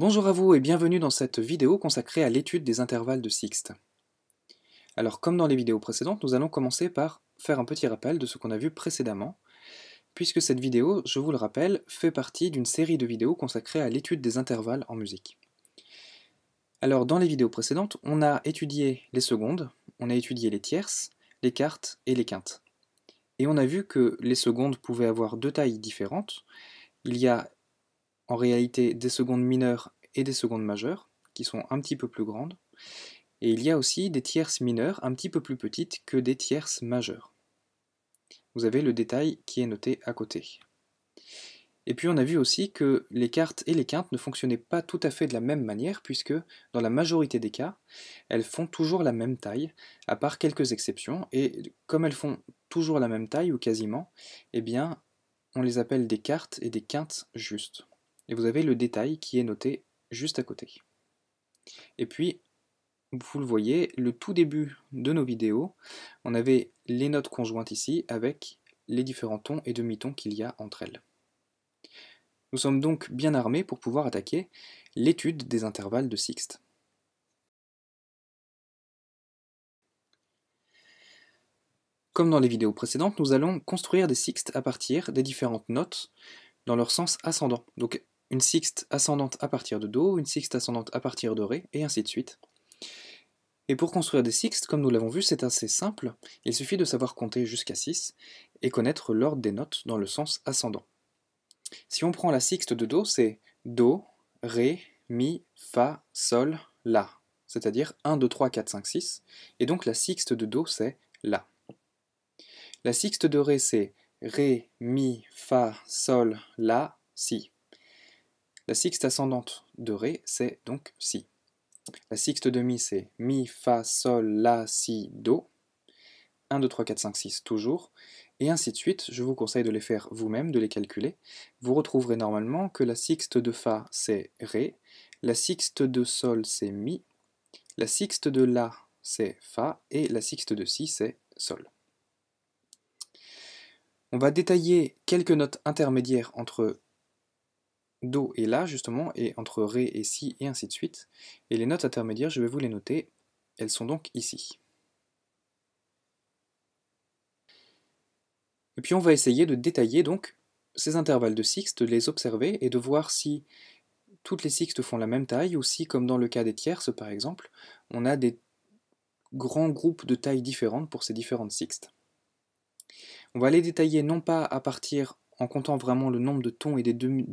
Bonjour à vous et bienvenue dans cette vidéo consacrée à l'étude des intervalles de Sixte. Alors comme dans les vidéos précédentes, nous allons commencer par faire un petit rappel de ce qu'on a vu précédemment, puisque cette vidéo, je vous le rappelle, fait partie d'une série de vidéos consacrées à l'étude des intervalles en musique. Alors dans les vidéos précédentes, on a étudié les secondes, on a étudié les tierces, les quartes et les quintes. Et on a vu que les secondes pouvaient avoir deux tailles différentes, il y a en réalité des secondes mineures et des secondes majeures, qui sont un petit peu plus grandes. Et il y a aussi des tierces mineures un petit peu plus petites que des tierces majeures. Vous avez le détail qui est noté à côté. Et puis on a vu aussi que les cartes et les quintes ne fonctionnaient pas tout à fait de la même manière, puisque dans la majorité des cas, elles font toujours la même taille, à part quelques exceptions, et comme elles font toujours la même taille, ou quasiment, eh bien on les appelle des cartes et des quintes justes et vous avez le détail qui est noté juste à côté. Et puis, vous le voyez, le tout début de nos vidéos, on avait les notes conjointes ici avec les différents tons et demi-tons qu'il y a entre elles. Nous sommes donc bien armés pour pouvoir attaquer l'étude des intervalles de Sixte. Comme dans les vidéos précédentes, nous allons construire des sixtes à partir des différentes notes dans leur sens ascendant. Donc une sixte ascendante à partir de Do, une sixte ascendante à partir de Ré, et ainsi de suite. Et pour construire des sixtes, comme nous l'avons vu, c'est assez simple, il suffit de savoir compter jusqu'à 6 et connaître l'ordre des notes dans le sens ascendant. Si on prend la sixte de Do, c'est Do, Ré, Mi, Fa, Sol, La, c'est-à-dire 1, 2, 3, 4, 5, 6, et donc la sixte de Do, c'est La. La sixte de Ré, c'est Ré, Mi, Fa, Sol, La, Si. La sixte ascendante de Ré, c'est donc Si. La sixte de Mi, c'est Mi, Fa, Sol, La, Si, Do. 1, 2, 3, 4, 5, 6 toujours, et ainsi de suite. Je vous conseille de les faire vous-même, de les calculer. Vous retrouverez normalement que la sixte de Fa, c'est Ré, la sixte de Sol, c'est Mi, la sixte de La, c'est Fa, et la sixte de Si, c'est Sol. On va détailler quelques notes intermédiaires entre Do et La, justement, et entre Ré et Si, et ainsi de suite. Et les notes intermédiaires, je vais vous les noter. Elles sont donc ici. Et puis on va essayer de détailler donc ces intervalles de sixtes, de les observer et de voir si toutes les sixtes font la même taille ou si, comme dans le cas des tierces par exemple, on a des grands groupes de tailles différentes pour ces différentes sixtes. On va les détailler non pas à partir en comptant vraiment le nombre de tons et de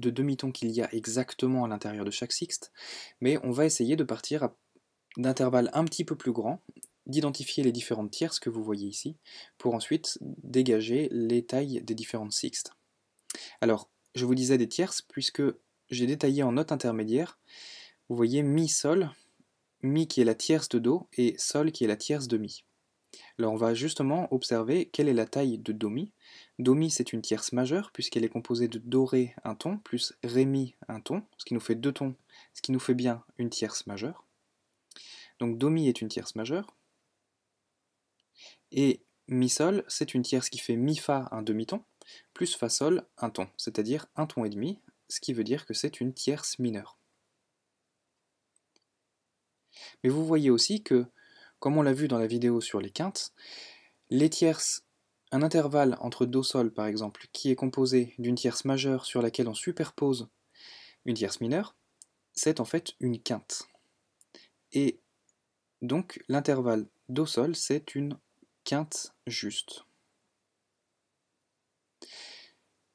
demi-tons qu'il y a exactement à l'intérieur de chaque sixte, mais on va essayer de partir d'intervalles un petit peu plus grands, d'identifier les différentes tierces que vous voyez ici, pour ensuite dégager les tailles des différentes sixtes. Alors, je vous disais des tierces, puisque j'ai détaillé en notes intermédiaires, vous voyez mi-sol, mi qui est la tierce de do, et sol qui est la tierce de mi. Alors on va justement observer quelle est la taille de do mi, Do mi c'est une tierce majeure puisqu'elle est composée de do ré un ton plus ré mi un ton, ce qui nous fait deux tons, ce qui nous fait bien une tierce majeure. Donc do mi est une tierce majeure. Et mi sol c'est une tierce qui fait mi fa un demi-ton plus fa sol un ton, c'est-à-dire un ton et demi, ce qui veut dire que c'est une tierce mineure. Mais vous voyez aussi que, comme on l'a vu dans la vidéo sur les quintes, les tierces un intervalle entre Do-Sol, par exemple, qui est composé d'une tierce majeure sur laquelle on superpose une tierce mineure, c'est en fait une quinte. Et donc l'intervalle Do-Sol, c'est une quinte juste.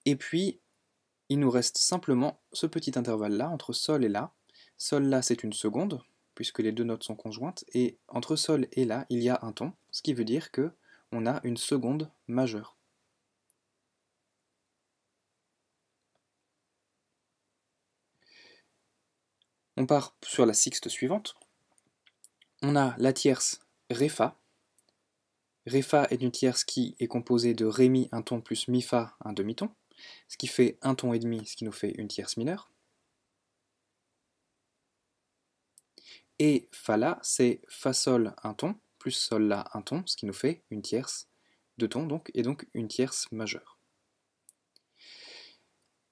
Et puis, il nous reste simplement ce petit intervalle-là, entre Sol et La. Sol, La, c'est une seconde, puisque les deux notes sont conjointes, et entre Sol et La, il y a un ton, ce qui veut dire que on a une seconde majeure. On part sur la sixte suivante. On a la tierce Ré-Fa. Ré-Fa est une tierce qui est composée de Ré-Mi, un ton plus Mi Fa un demi-ton, ce qui fait un ton et demi, ce qui nous fait une tierce mineure. Et Fa-La, c'est Fa Sol un ton, plus Sol La un ton, ce qui nous fait une tierce, de ton, donc, et donc une tierce majeure.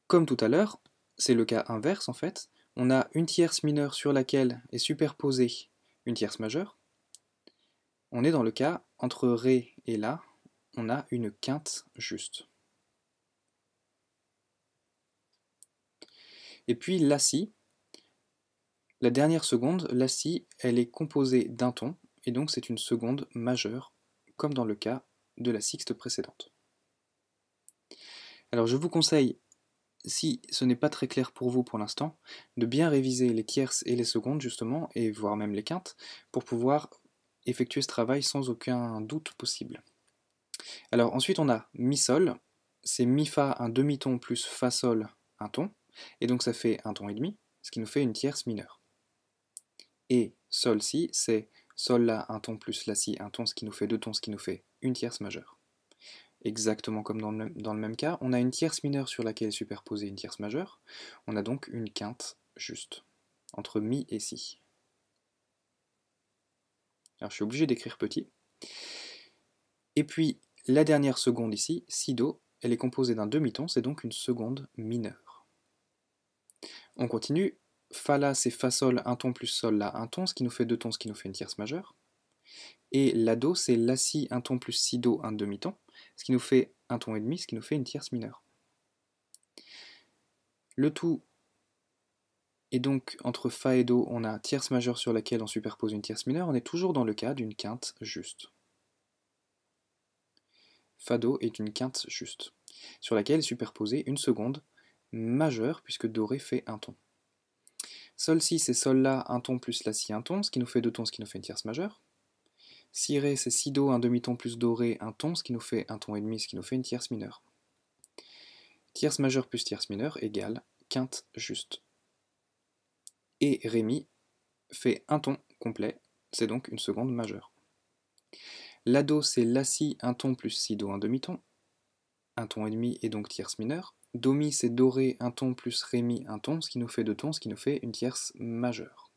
Comme tout à l'heure, c'est le cas inverse en fait, on a une tierce mineure sur laquelle est superposée une tierce majeure. On est dans le cas entre Ré et La, on a une quinte juste. Et puis la si, la dernière seconde, la si, elle est composée d'un ton, et donc c'est une seconde majeure, comme dans le cas de la sixte précédente. Alors je vous conseille, si ce n'est pas très clair pour vous pour l'instant, de bien réviser les tierces et les secondes justement, et voire même les quintes, pour pouvoir effectuer ce travail sans aucun doute possible. Alors ensuite on a mi-sol, c'est mi-fa un demi-ton plus fa-sol un ton, et donc ça fait un ton et demi, ce qui nous fait une tierce mineure. Et sol-si, c'est Sol là, un ton plus la si, un ton ce qui nous fait deux tons ce qui nous fait une tierce majeure. Exactement comme dans le, dans le même cas, on a une tierce mineure sur laquelle est superposée une tierce majeure. On a donc une quinte juste, entre mi et si. Alors je suis obligé d'écrire petit. Et puis la dernière seconde ici, si do, elle est composée d'un demi-ton, c'est donc une seconde mineure. On continue, Fa la c'est Fa sol, un ton plus sol là, un ton, ce qui nous fait deux tons, ce qui nous fait une tierce majeure. Et La do, c'est La si, un ton plus Si do, un demi-ton, ce qui nous fait un ton et demi, ce qui nous fait une tierce mineure. Le tout est donc, entre Fa et Do, on a tierce majeure sur laquelle on superpose une tierce mineure, on est toujours dans le cas d'une quinte juste. Fa Do est une quinte juste, sur laquelle est superposée une seconde majeure, puisque Doré fait un ton. Sol-Si, c'est Sol-La, un ton plus La-Si, un ton, ce qui nous fait deux tons, ce qui nous fait une tierce majeure. Si-Ré, c'est Si-Do, un demi-ton plus Do-Ré, un ton, ce qui nous fait un ton et demi, ce qui nous fait une tierce mineure. Tierce majeure plus tierce mineure égale quinte juste. Et Ré Mi fait un ton complet, c'est donc une seconde majeure. La Do, c'est La-Si, un ton plus Si-Do, un demi-ton, un ton et demi et donc tierce mineure. Do-Mi, c'est doré un ton plus Ré-Mi un ton, ce qui nous fait deux tons, ce qui nous fait une tierce majeure.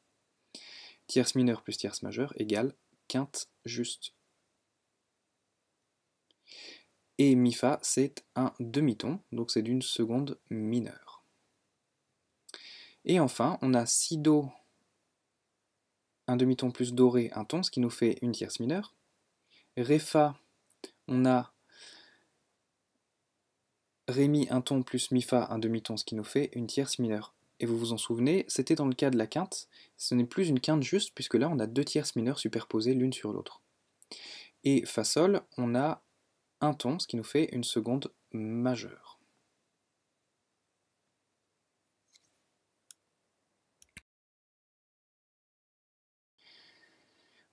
Tierce mineure plus tierce majeure égale quinte juste. Et Mi-Fa, c'est un demi-ton, donc c'est d'une seconde mineure. Et enfin, on a Si Do, un demi-ton plus Doré, un ton, ce qui nous fait une tierce mineure. Ré-Fa, on a Ré un ton plus mi fa un demi-ton, ce qui nous fait une tierce mineure. Et vous vous en souvenez, c'était dans le cas de la quinte, ce n'est plus une quinte juste puisque là on a deux tierces mineures superposées l'une sur l'autre. Et fa sol, on a un ton, ce qui nous fait une seconde majeure.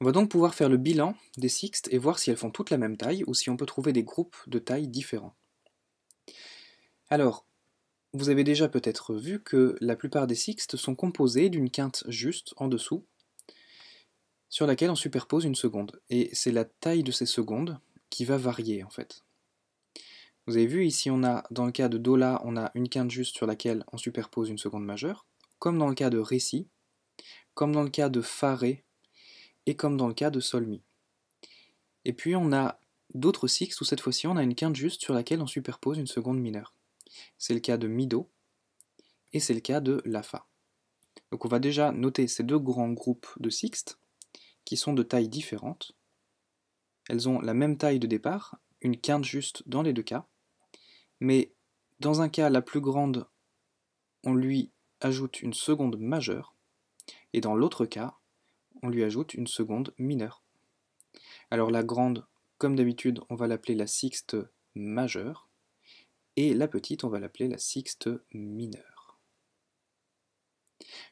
On va donc pouvoir faire le bilan des sixtes et voir si elles font toutes la même taille ou si on peut trouver des groupes de tailles différents. Alors, vous avez déjà peut-être vu que la plupart des sixtes sont composés d'une quinte juste en dessous, sur laquelle on superpose une seconde. Et c'est la taille de ces secondes qui va varier en fait. Vous avez vu ici on a, dans le cas de Do La, on a une quinte juste sur laquelle on superpose une seconde majeure, comme dans le cas de Ré Si, comme dans le cas de Fa Ré, et comme dans le cas de Sol Mi. Et puis on a d'autres sixtes où cette fois-ci on a une quinte juste sur laquelle on superpose une seconde mineure c'est le cas de Mido, et c'est le cas de Lafa. Donc on va déjà noter ces deux grands groupes de sixtes, qui sont de tailles différentes. Elles ont la même taille de départ, une quinte juste dans les deux cas, mais dans un cas la plus grande, on lui ajoute une seconde majeure, et dans l'autre cas, on lui ajoute une seconde mineure. Alors la grande, comme d'habitude, on va l'appeler la sixte majeure, et la petite, on va l'appeler la sixte mineure.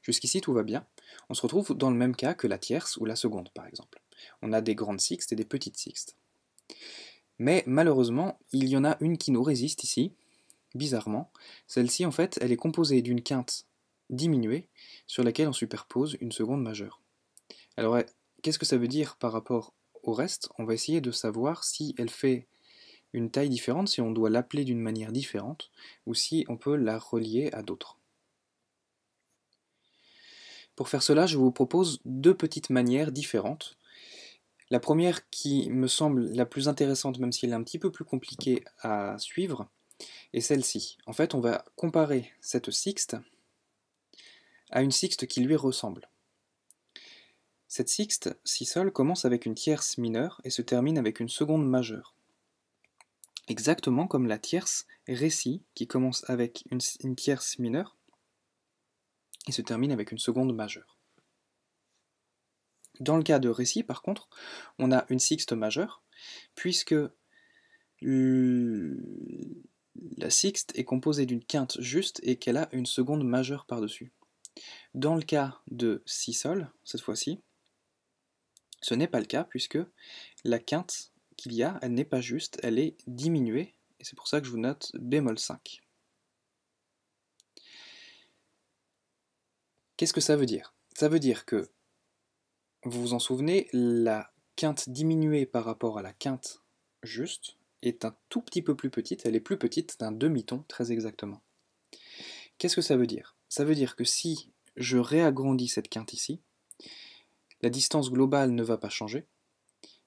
Jusqu'ici, tout va bien. On se retrouve dans le même cas que la tierce ou la seconde, par exemple. On a des grandes sixtes et des petites sixtes. Mais malheureusement, il y en a une qui nous résiste ici, bizarrement. Celle-ci, en fait, elle est composée d'une quinte diminuée sur laquelle on superpose une seconde majeure. Alors, qu'est-ce que ça veut dire par rapport au reste On va essayer de savoir si elle fait une taille différente si on doit l'appeler d'une manière différente ou si on peut la relier à d'autres. Pour faire cela, je vous propose deux petites manières différentes. La première qui me semble la plus intéressante, même si elle est un petit peu plus compliquée à suivre, est celle-ci. En fait, on va comparer cette sixte à une sixte qui lui ressemble. Cette sixte, si seule, commence avec une tierce mineure et se termine avec une seconde majeure exactement comme la tierce récit qui commence avec une, tierce mineure et se termine avec une seconde majeure. Dans le cas de récit, par contre, on a une sixte majeure, puisque la sixte est composée d'une quinte juste et qu'elle a une seconde majeure par-dessus. Dans le cas de si sol, cette fois-ci, ce n'est pas le cas puisque la quinte qu'il y a, elle n'est pas juste, elle est diminuée, et c'est pour ça que je vous note bémol 5. Qu'est-ce que ça veut dire Ça veut dire que, vous vous en souvenez, la quinte diminuée par rapport à la quinte juste est un tout petit peu plus petite, elle est plus petite d'un demi-ton très exactement. Qu'est-ce que ça veut dire Ça veut dire que si je réagrandis cette quinte ici, la distance globale ne va pas changer,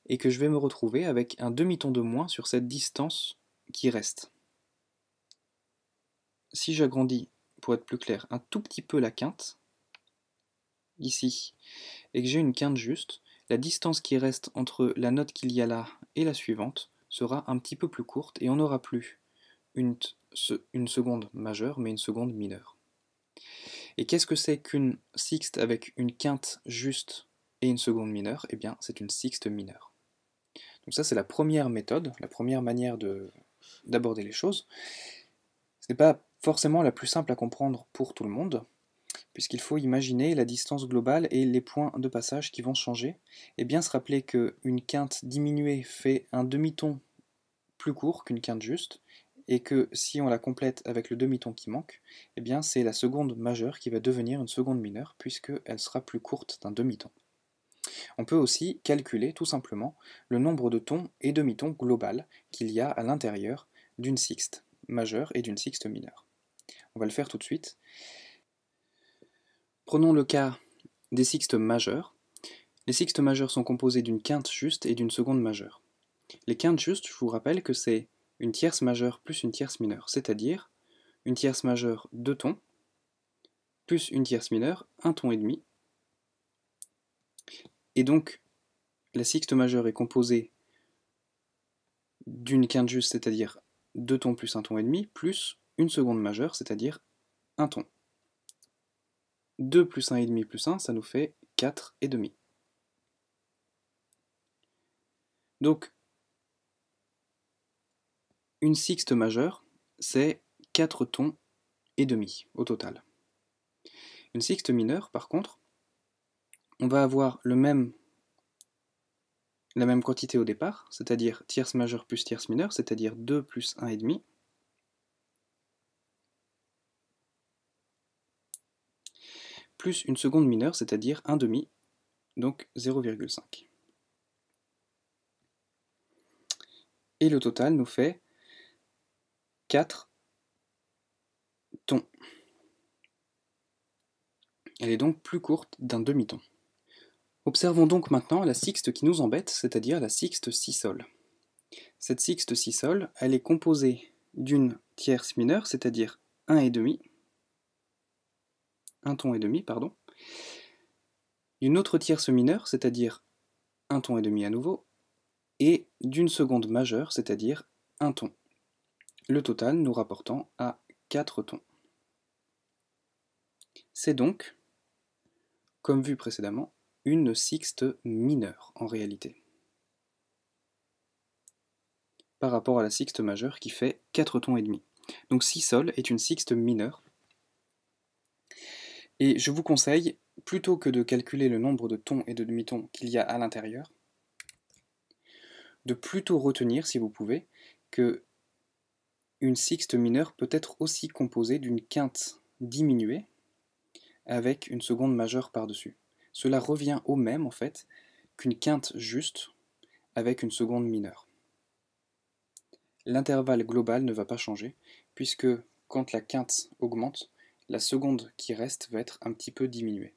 et que je vais me retrouver avec un demi-ton de moins sur cette distance qui reste. Si j'agrandis, pour être plus clair, un tout petit peu la quinte, ici, et que j'ai une quinte juste, la distance qui reste entre la note qu'il y a là et la suivante sera un petit peu plus courte et on n'aura plus une, seconde majeure mais une seconde mineure. Et qu'est-ce que c'est qu'une sixte avec une quinte juste et une seconde mineure Eh bien, c'est une sixte mineure. Donc ça, c'est la première méthode, la première manière d'aborder les choses. Ce n'est pas forcément la plus simple à comprendre pour tout le monde, puisqu'il faut imaginer la distance globale et les points de passage qui vont changer, et bien se rappeler qu'une quinte diminuée fait un demi-ton plus court qu'une quinte juste, et que si on la complète avec le demi-ton qui manque, eh bien c'est la seconde majeure qui va devenir une seconde mineure, puisqu'elle sera plus courte d'un demi-ton. On peut aussi calculer tout simplement le nombre de tons et demi-tons global qu'il y a à l'intérieur d'une sixte majeure et d'une sixte mineure. On va le faire tout de suite. Prenons le cas des sixtes majeures. Les sixtes majeures sont composées d'une quinte juste et d'une seconde majeure. Les quintes justes, je vous rappelle que c'est une tierce majeure plus une tierce mineure, c'est-à-dire une tierce majeure deux tons, plus une tierce mineure un ton et demi, et donc, la sixte majeure est composée d'une quinte juste, c'est-à-dire deux tons plus un ton et demi, plus une seconde majeure, c'est-à-dire un ton. 2 plus et demi plus 1, ça nous fait 4 et demi. Donc, une sixte majeure, c'est 4 tons et demi au total. Une sixte mineure, par contre, on va avoir la même quantité au départ, c'est-à-dire tierce majeure plus tierce mineure, c'est-à-dire 2 plus 1,5. plus une seconde mineure, c'est-à-dire 1,5, donc 0,5. Et le total nous fait 4 tons. Elle est donc plus courte d'un demi-ton. Observons donc maintenant la sixte qui nous embête, c'est-à-dire la sixte si sol. Cette sixte si sol, elle est composée d'une tierce mineure, c'est-à-dire un et demi, un ton et demi, pardon, d'une autre tierce mineure, c'est-à-dire un ton et demi à nouveau, et d'une seconde majeure, c'est-à-dire un ton. Le total nous rapportant à quatre tons. C'est donc, comme vu précédemment, une sixte mineure en réalité. Par rapport à la sixte majeure qui fait 4 tons et demi. Donc si sol est une sixte mineure. Et je vous conseille, plutôt que de calculer le nombre de tons et de demi-tons qu'il y a à l'intérieur, de plutôt retenir, si vous pouvez, que une sixte mineure peut être aussi composée d'une quinte diminuée avec une seconde majeure par-dessus. Cela revient au même, en fait, qu'une quinte juste avec une seconde mineure. L'intervalle global ne va pas changer, puisque quand la quinte augmente, la seconde qui reste va être un petit peu diminuée.